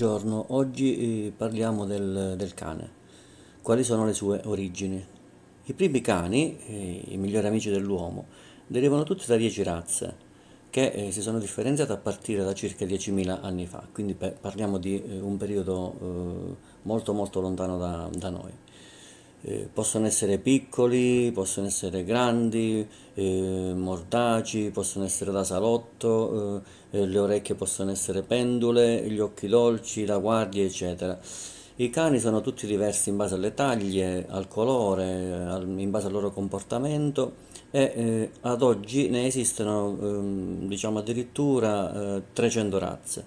Buongiorno, oggi eh, parliamo del, del, cane. Quali sono le sue origini? I primi cani, eh, i migliori amici dell'uomo, derivano tutti da 10 razze che eh, si sono differenziate a partire da circa 10.000 anni fa, quindi parliamo di un periodo molto molto lontano da, da noi eh, possono essere piccoli, possono essere grandi, eh, mortaci, possono essere da salotto, eh, eh, le orecchie possono essere pendule, gli occhi dolci, la guardia, eccetera. I cani sono tutti diversi in base alle taglie, al colore, eh, al, in base al loro comportamento e eh, ad oggi ne esistono ehm, diciamo addirittura 300 razze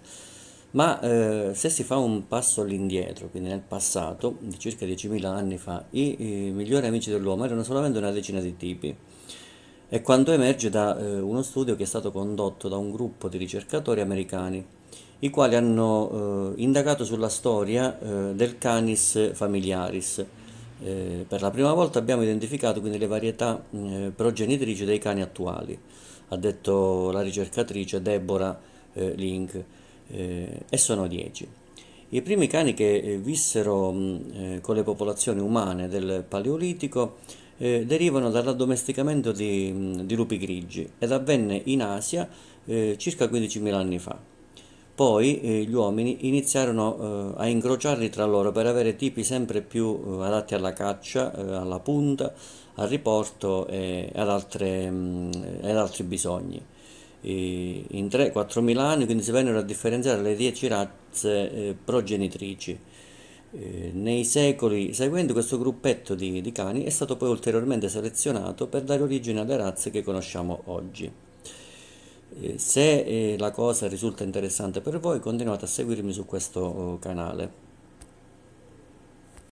ma eh, se si fa un passo all'indietro, quindi nel passato, di circa 10.000 anni fa, i, i migliori amici dell'uomo erano solamente una decina di tipi. E quanto emerge da eh, uno studio che è stato condotto da un gruppo di ricercatori americani, i quali hanno eh, indagato sulla storia eh, del canis familiaris. Eh, per la prima volta abbiamo identificato quindi le varietà eh, progenitrici dei cani attuali, ha detto la ricercatrice Deborah Link eh, e sono 10. I primi cani che eh, vissero eh, con le popolazioni umane del Paleolitico eh, derivano dall'addomesticamento di, di, lupi grigi ed avvenne in Asia eh, circa 15.000 anni fa. Poi eh, gli uomini iniziarono a incrociarli tra loro per avere tipi sempre più adatti alla caccia, alla punta, al riporto e ad, altre, mh, ad altri bisogni in 3-4 mila anni, quindi si vennero a differenziare le 10 razze eh, progenitrici. Eh, nei secoli seguenti questo gruppetto di, di cani è stato poi ulteriormente selezionato per dare origine alle razze che conosciamo oggi. Eh, se la cosa risulta interessante per voi continuate a seguirmi su questo oh, canale.